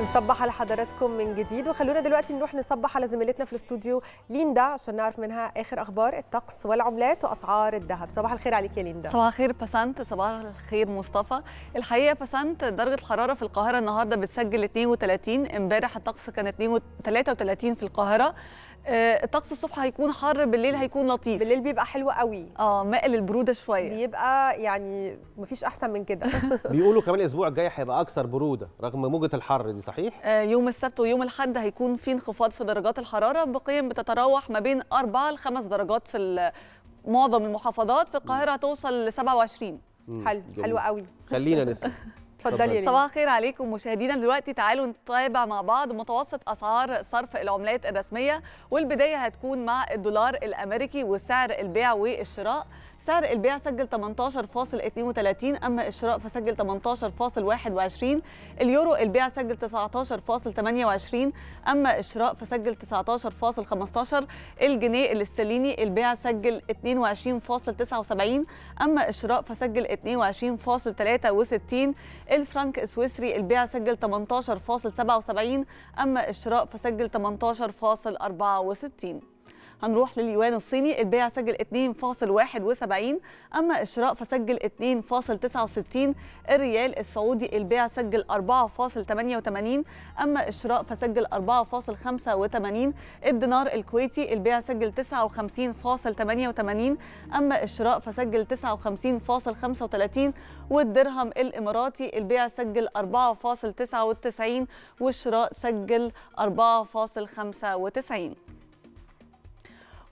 نصبح على حضراتكم من جديد وخلونا دلوقتي نروح نصبح على زميلتنا في الاستوديو ليندا عشان نعرف منها اخر اخبار الطقس والعملات واسعار الذهب صباح الخير عليك يا ليندا صباح الخير بسنت صباح الخير مصطفى الحقيقه بسنت درجه الحراره في القاهره النهارده بتسجل 32 امبارح الطقس كان 33 في القاهره آه، الطقس الصبح هيكون حر بالليل هيكون لطيف بالليل بيبقى حلو قوي اه مائل البروده شويه بيبقى يعني مفيش احسن من كده بيقولوا كمان الاسبوع الجاي هيبقى اكثر بروده رغم موجه الحر دي صحيح آه يوم السبت ويوم الاحد هيكون في انخفاض في درجات الحراره بقيم بتتراوح ما بين 4 ل 5 درجات في معظم المحافظات في القاهره توصل ل 27 حلو حلو قوي خلينا نسال اتفضلي صباح الخير عليكم مشاهدينا دلوقتي تعالوا نتابع مع بعض متوسط اسعار صرف العملات الرسميه والبدايه هتكون مع الدولار الامريكي وسعر البيع والشراء سعر البيع سجل 18.32 اما الشراء فسجل 18.21 اليورو البيع سجل 19.28 اما الشراء فسجل 19.15 الجنيه الاسترليني البيع سجل 22.79 اما الشراء فسجل 22.63 الفرنك السويسري البيع سجل 18.77 اما الشراء فسجل 18.64 هنروح لليوان الصيني البيع سجل 2.71 أما الشراء فسجل 2.69 الريال السعودي البيع سجل 4.88 أما الشراء فسجل 4.85 الدينار الكويتي البيع سجل 59.88 أما الشراء فسجل 59.35 والدرهم الإماراتي البيع سجل 4.99 والشراء سجل 4.95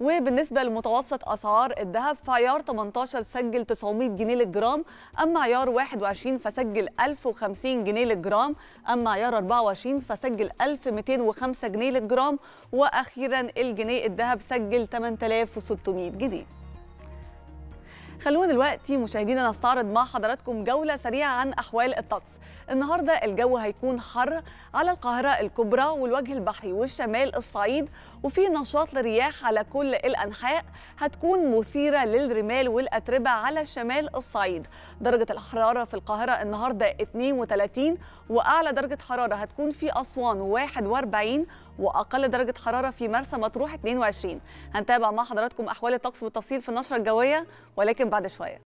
وبالنسبه لمتوسط اسعار الذهب فعيار 18 سجل 900 جنيه للجرام اما عيار 21 فسجل 1050 جنيه للجرام اما عيار 24 فسجل 1205 جنيه للجرام واخيرا الجنيه الذهب سجل 8600 جنيه خلونا دلوقتي مشاهدينا نستعرض مع حضراتكم جولة سريعة عن أحوال الطقس النهاردة الجو هيكون حر على القاهرة الكبرى والوجه البحري والشمال الصعيد وفي نشاط للرياح على كل الأنحاء هتكون مثيرة للرمال والأتربة على الشمال الصعيد درجة الحرارة في القاهرة النهاردة 32 وأعلى درجة حرارة هتكون في أسوان 41 واقل درجه حراره في مرسى مطروح 22 هنتابع مع حضراتكم احوال الطقس بالتفصيل في النشره الجويه ولكن بعد شويه